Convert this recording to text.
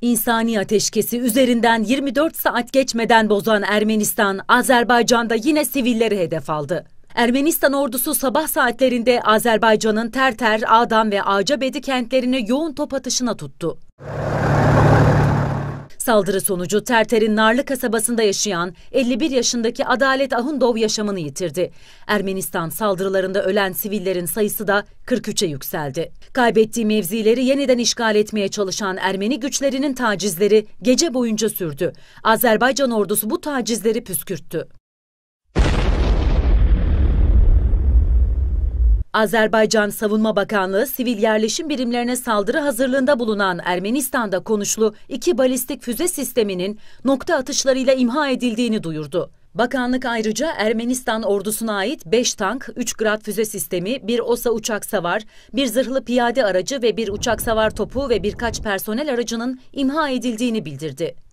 İnsani ateşkesi üzerinden 24 saat geçmeden bozan Ermenistan, Azerbaycan'da yine sivilleri hedef aldı. Ermenistan ordusu sabah saatlerinde Azerbaycan'ın Terter, Adam ve Acabedi kentlerini yoğun top atışına tuttu. Saldırı sonucu Terter'in Narlı kasabasında yaşayan 51 yaşındaki Adalet Ahundov yaşamını yitirdi. Ermenistan saldırılarında ölen sivillerin sayısı da 43'e yükseldi. Kaybettiği mevzileri yeniden işgal etmeye çalışan Ermeni güçlerinin tacizleri gece boyunca sürdü. Azerbaycan ordusu bu tacizleri püskürttü. Azerbaycan Savunma Bakanlığı sivil yerleşim birimlerine saldırı hazırlığında bulunan Ermenistan'da konuşlu iki balistik füze sisteminin nokta atışlarıyla imha edildiğini duyurdu. Bakanlık ayrıca Ermenistan ordusuna ait 5 tank, 3 Grad füze sistemi, bir OSA uçak savar, bir zırhlı piyade aracı ve bir uçak savar topu ve birkaç personel aracının imha edildiğini bildirdi.